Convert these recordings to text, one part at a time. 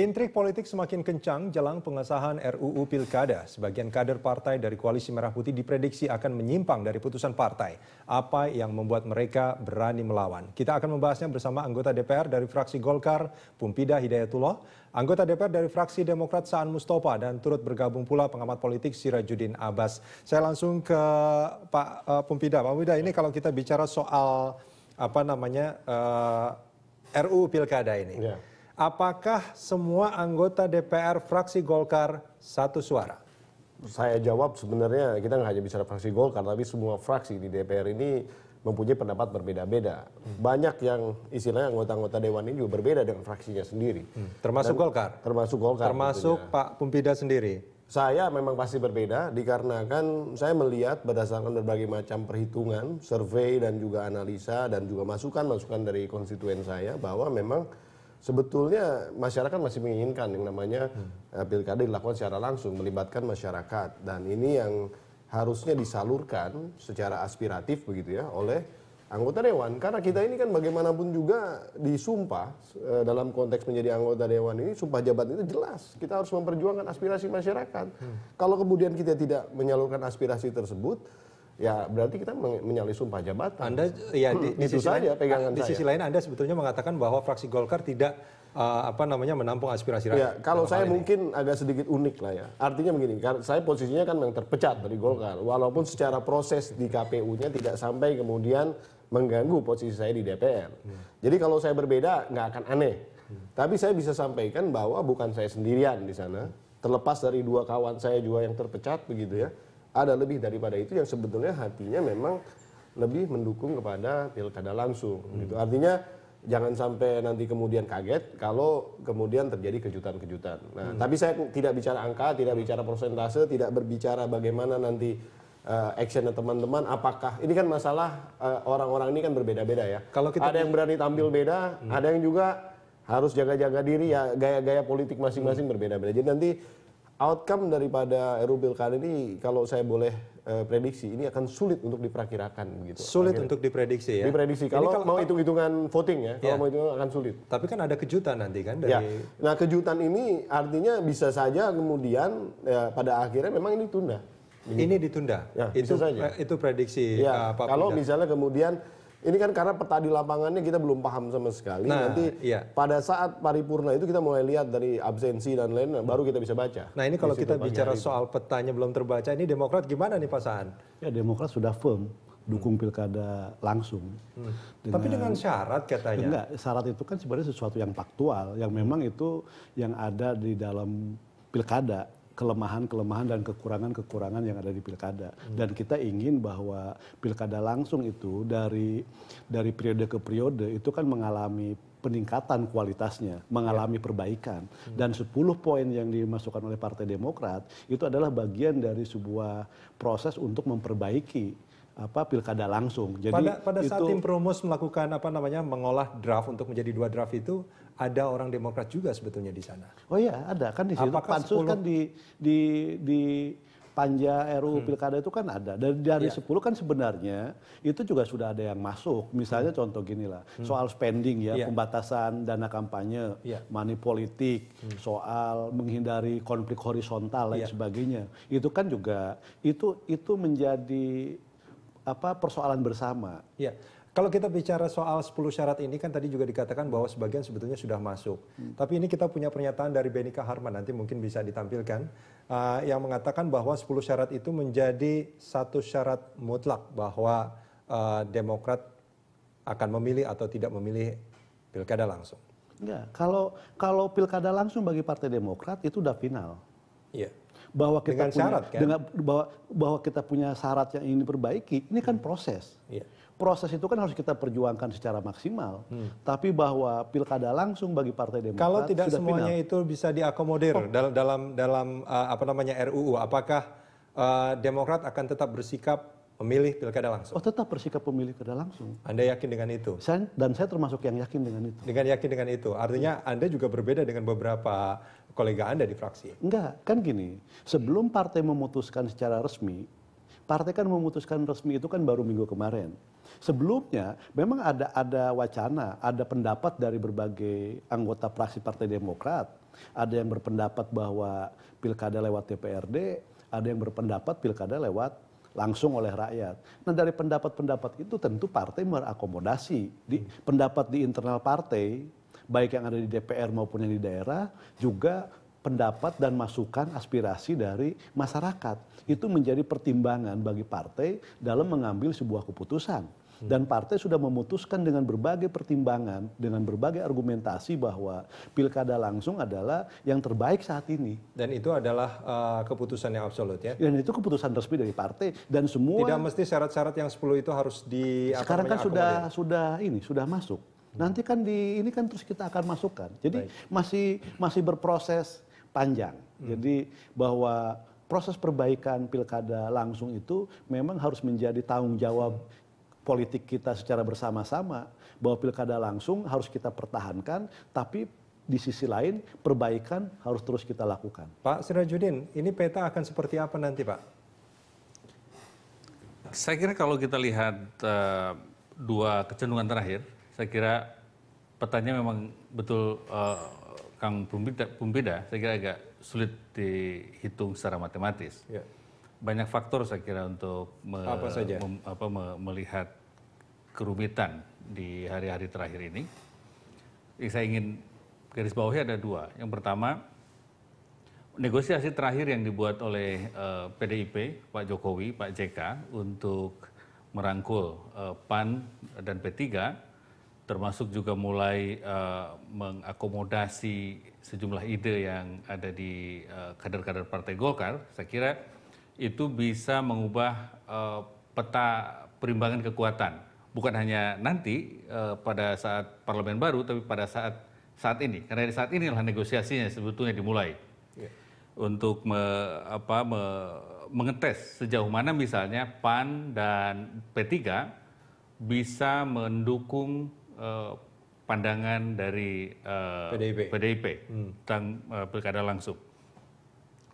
Intrik politik semakin kencang jelang pengesahan RUU Pilkada. Sebagian kader partai dari Koalisi Merah Putih diprediksi akan menyimpang dari putusan partai. Apa yang membuat mereka berani melawan? Kita akan membahasnya bersama anggota DPR dari fraksi Golkar, Pumpida Hidayatullah, anggota DPR dari fraksi Demokrat Saan Mustopa, dan turut bergabung pula pengamat politik Sirajudin Abbas. Saya langsung ke Pak uh, Pumpida. Pak Pumpida, ini kalau kita bicara soal apa namanya uh, eh, RUU Pilkada ini. Yeah apakah semua anggota DPR fraksi Golkar satu suara? Saya jawab sebenarnya kita nggak hanya bicara fraksi Golkar, tapi semua fraksi di DPR ini mempunyai pendapat berbeda-beda. Hmm. Banyak yang istilahnya anggota-anggota dewan ini juga berbeda dengan fraksinya sendiri. Hmm. Termasuk Dan, Golkar. Termasuk Golkar. Termasuk tentunya. Pak Pumpida sendiri. Saya memang pasti berbeda dikarenakan saya melihat berdasarkan berbagai macam perhitungan, survei dan juga analisa dan juga masukan-masukan dari konstituen saya bahwa memang sebetulnya masyarakat masih menginginkan yang namanya hmm. Eh, pilkada dilakukan secara langsung melibatkan masyarakat dan ini yang harusnya disalurkan secara aspiratif begitu ya oleh anggota dewan karena kita ini kan bagaimanapun juga disumpah eh, dalam konteks menjadi anggota dewan ini sumpah jabat itu jelas kita harus memperjuangkan aspirasi masyarakat hmm. kalau kemudian kita tidak menyalurkan aspirasi tersebut ya berarti kita menyalahi sumpah jabatan. Anda ya di, hmm, di sisi saja lain, pegangan di saya. sisi lain Anda sebetulnya mengatakan bahwa fraksi Golkar tidak uh, apa namanya menampung aspirasi rakyat. Ya, kalau saya ini. mungkin agak sedikit unik lah ya. Artinya begini, saya posisinya kan yang terpecat dari Golkar walaupun secara proses di KPU-nya tidak sampai kemudian mengganggu posisi saya di DPR. Hmm. Jadi kalau saya berbeda nggak akan aneh. Hmm. Tapi saya bisa sampaikan bahwa bukan saya sendirian di sana. Terlepas dari dua kawan saya juga yang terpecat begitu ya ada lebih daripada itu yang sebetulnya hatinya memang lebih mendukung kepada pilkada langsung hmm. gitu. Artinya jangan sampai nanti kemudian kaget kalau kemudian terjadi kejutan-kejutan. Nah, hmm. tapi saya tidak bicara angka, tidak bicara persentase, tidak berbicara bagaimana nanti uh, eh, actionnya teman-teman apakah ini kan masalah eh, orang-orang uh, ini kan berbeda-beda ya. Kalau kita ada yang berani tampil hmm. beda, hmm. ada yang juga harus jaga-jaga diri ya gaya-gaya politik masing-masing hmm. berbeda-beda. Jadi nanti outcome daripada RU Pilkada ini kalau saya boleh uh, prediksi ini akan sulit untuk diperkirakan begitu. Sulit akhirnya. untuk diprediksi ya. Diprediksi kalau, kalau mau hitung-hitungan voting ya, kalau kalau iya. mau itu akan sulit. Tapi kan ada kejutan nanti kan ya. dari ya. Nah, kejutan ini artinya bisa saja kemudian ya, pada akhirnya memang ini tunda. Ini ditunda. Ya, itu saja. itu prediksi ya, eh, Pak Kalau Pindah. misalnya kemudian ini kan karena peta di lapangannya kita belum paham sama sekali. Nah, Nanti iya. pada saat paripurna itu kita mulai lihat dari absensi dan lain-lain, nah, baru kita bisa baca. Nah ini kalau kita bicara itu. soal petanya belum terbaca, ini Demokrat gimana nih Pak Saan? Ya Demokrat sudah firm dukung pilkada langsung. Hmm. Dengan, Tapi dengan syarat katanya. Enggak, syarat itu kan sebenarnya sesuatu yang faktual, yang memang itu yang ada di dalam pilkada kelemahan-kelemahan dan kekurangan-kekurangan yang ada di pilkada. Hmm. Dan kita ingin bahwa pilkada langsung itu dari dari periode ke periode itu kan mengalami peningkatan kualitasnya, mengalami ya. perbaikan. Hmm. Dan 10 poin yang dimasukkan oleh Partai Demokrat itu adalah bagian dari sebuah proses untuk memperbaiki apa pilkada langsung. Jadi pada, pada saat itu, tim Promos melakukan apa namanya mengolah draft untuk menjadi dua draft itu ada orang Demokrat juga sebetulnya di sana. Oh iya ada kan di situ Apakah pansus 10... kan di di di panja RUU hmm. pilkada itu kan ada. Dari dari ya. 10 kan sebenarnya itu juga sudah ada yang masuk. Misalnya hmm. contoh gini lah, hmm. soal spending ya, ya pembatasan dana kampanye, ya. money politik, hmm. soal menghindari konflik horizontal dan ya. sebagainya. Itu kan juga itu itu menjadi apa persoalan bersama. Ya. Kalau kita bicara soal 10 syarat ini kan tadi juga dikatakan bahwa sebagian sebetulnya sudah masuk. Hmm. Tapi ini kita punya pernyataan dari Benika Harman nanti mungkin bisa ditampilkan uh, yang mengatakan bahwa 10 syarat itu menjadi satu syarat mutlak bahwa uh, Demokrat akan memilih atau tidak memilih pilkada langsung. Enggak, kalau kalau pilkada langsung bagi Partai Demokrat itu udah final. Iya. Yeah bahwa kita dengan punya, kan? dengan bahwa bahwa kita punya syarat yang ingin diperbaiki ini kan hmm. proses yeah. proses itu kan harus kita perjuangkan secara maksimal hmm. tapi bahwa pilkada langsung bagi partai demokrat kalau tidak sudah semuanya final. itu bisa diakomodir oh. dalam dalam dalam uh, apa namanya RUU apakah uh, demokrat akan tetap bersikap pemilih pilkada langsung. Oh tetap bersikap pemilih pilkada langsung. Anda yakin dengan itu? Saya, dan saya termasuk yang yakin dengan itu. Dengan yakin dengan itu, artinya Anda juga berbeda dengan beberapa kolega Anda di fraksi. Enggak, kan gini, sebelum partai memutuskan secara resmi, partai kan memutuskan resmi itu kan baru minggu kemarin. Sebelumnya memang ada ada wacana, ada pendapat dari berbagai anggota fraksi Partai Demokrat. Ada yang berpendapat bahwa pilkada lewat DPRD, ada yang berpendapat pilkada lewat langsung oleh rakyat. Nah dari pendapat-pendapat itu tentu partai merakomodasi di, pendapat di internal partai baik yang ada di DPR maupun yang di daerah juga pendapat dan masukan aspirasi dari masyarakat. Itu menjadi pertimbangan bagi partai dalam mengambil sebuah keputusan. Dan partai sudah memutuskan dengan berbagai pertimbangan, dengan berbagai argumentasi bahwa pilkada langsung adalah yang terbaik saat ini. Dan itu adalah uh, keputusan yang absolut ya? Dan itu keputusan resmi dari partai dan semua. Tidak mesti syarat-syarat yang 10 itu harus di. Sekarang kan sudah sudah ini sudah masuk. Hmm. Nanti kan di ini kan terus kita akan masukkan. Jadi Baik. masih masih berproses panjang. Hmm. Jadi bahwa proses perbaikan pilkada langsung itu memang harus menjadi tanggung jawab politik kita secara bersama-sama bahwa pilkada langsung harus kita pertahankan tapi di sisi lain perbaikan harus terus kita lakukan. Pak Sirajudin, ini peta akan seperti apa nanti, Pak? Saya kira kalau kita lihat uh, dua kecenderungan terakhir, saya kira petanya memang betul uh, Kang Bumbida, saya kira agak sulit dihitung secara matematis. Ya. Banyak faktor saya kira untuk me, apa saja? Mem, apa, me, melihat kerumitan di hari-hari terakhir ini. Yang saya ingin garis bawahnya ada dua. Yang pertama, negosiasi terakhir yang dibuat oleh uh, eh, PDIP, Pak Jokowi, Pak JK untuk merangkul uh, eh, PAN dan P3 termasuk juga mulai uh, mengakomodasi sejumlah ide yang ada di eh, kader-kader uh, Partai Golkar, saya kira itu bisa mengubah uh, peta perimbangan kekuatan, bukan hanya nanti uh, pada saat parlemen baru, tapi pada saat saat ini, karena di saat inilah negosiasinya sebetulnya dimulai yeah. untuk me, apa, me, mengetes sejauh mana misalnya PAN dan P3 bisa mendukung Eh, pandangan dari uh, eh, PDIP, PDIP hmm. tentang uh, pilkada langsung.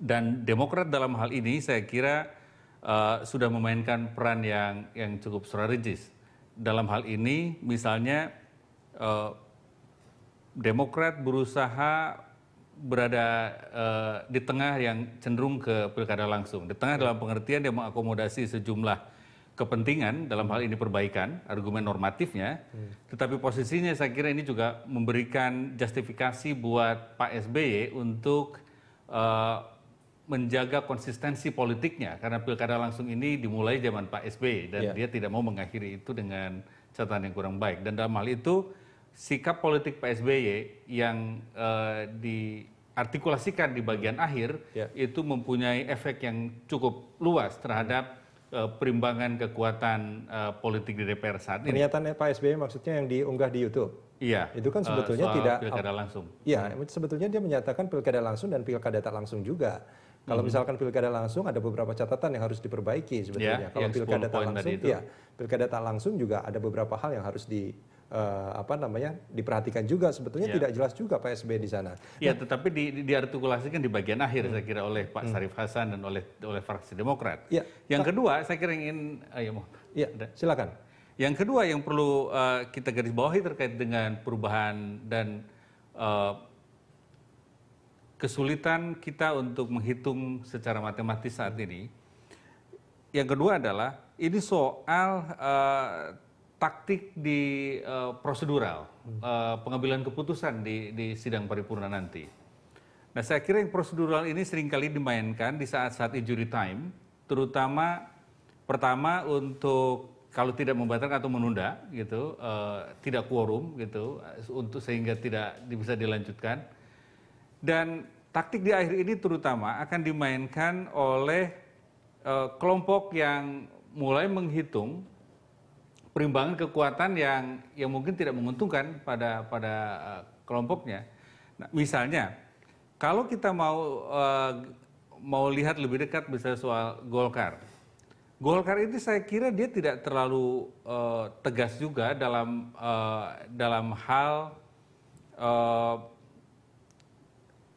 Dan Demokrat dalam hal ini saya kira uh, sudah memainkan peran yang yang cukup strategis. Dalam hal ini misalnya uh, Demokrat berusaha berada uh, di tengah yang cenderung ke pilkada langsung. Di tengah dalam pengertian dia mengakomodasi sejumlah kepentingan dalam hal ini perbaikan argumen normatifnya hmm. tetapi posisinya saya kira ini juga memberikan justifikasi buat Pak SBY untuk uh, menjaga konsistensi politiknya karena pilkada langsung ini dimulai zaman Pak SBY dan yeah. dia tidak mau mengakhiri itu dengan catatan yang kurang baik dan dalam hal itu sikap politik Pak SBY yang uh, diartikulasikan di bagian akhir yeah. itu mempunyai efek yang cukup luas terhadap Eh, perimbangan kekuatan uh, politik di DPR saat ini. Pernyataan Pak SBY maksudnya yang diunggah di YouTube. Iya. Itu kan eh, sebetulnya uh, tidak pilkada langsung. Iya, hmm. sebetulnya dia menyatakan pilkada langsung dan pilkada tak langsung juga. Kalau hmm. misalkan pilkada langsung ada beberapa catatan yang harus diperbaiki ya, sebetulnya. Yeah, Kalau pilkada tak langsung, ya pilkada tak langsung juga ada beberapa hal yang harus di uh, apa namanya diperhatikan juga sebetulnya yeah. tidak jelas juga Pak SBY di sana. Iya, nah, tetapi di, di, diartikulasikan di bagian akhir hmm. saya kira oleh Pak hmm. Sarif Hasan dan oleh oleh fraksi Demokrat. Yeah. yang kedua saya kira ingin ayo mau. Iya, silakan. Yang kedua yang perlu uh, kita garis bawahi terkait dengan perubahan dan uh, kesulitan kita untuk menghitung secara matematis saat ini. Yang kedua adalah ini soal uh, taktik di uh, prosedural uh, pengambilan keputusan di, di sidang paripurna nanti. Nah, saya kira yang prosedural ini seringkali dimainkan di saat-saat injury time, terutama pertama untuk kalau tidak membatalkan atau menunda gitu, uh, tidak quorum gitu, untuk sehingga tidak bisa dilanjutkan. Dan taktik di akhir ini terutama akan dimainkan oleh uh, kelompok yang mulai menghitung perimbangan kekuatan yang yang mungkin tidak menguntungkan pada pada uh, kelompoknya. Nah, misalnya kalau kita mau uh, mau lihat lebih dekat misalnya soal Golkar. Golkar itu saya kira dia tidak terlalu uh, tegas juga dalam uh, dalam hal uh,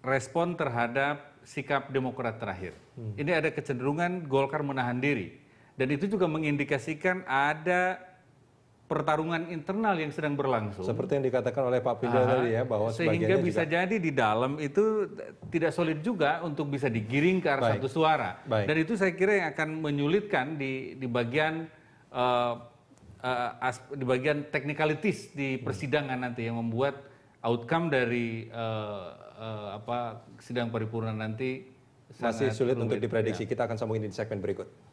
respon terhadap sikap Demokrat terakhir. Hmm. Ini ada kecenderungan Golkar menahan diri. Dan itu juga mengindikasikan ada pertarungan internal yang sedang berlangsung. Seperti yang dikatakan oleh Pak Pindra tadi ya bahwa sehingga bisa juga... jadi di dalam itu tidak solid juga untuk bisa digiring ke arah Baik. satu suara. Baik. Dan itu saya kira yang akan menyulitkan di di bagian uh, uh, as, di bagian teknikalitis di persidangan nanti yang membuat outcome dari eh, Eh, apa sidang paripurna nanti masih sulit untuk ya. diprediksi. Ya. Kita akan sambungin di segmen berikut.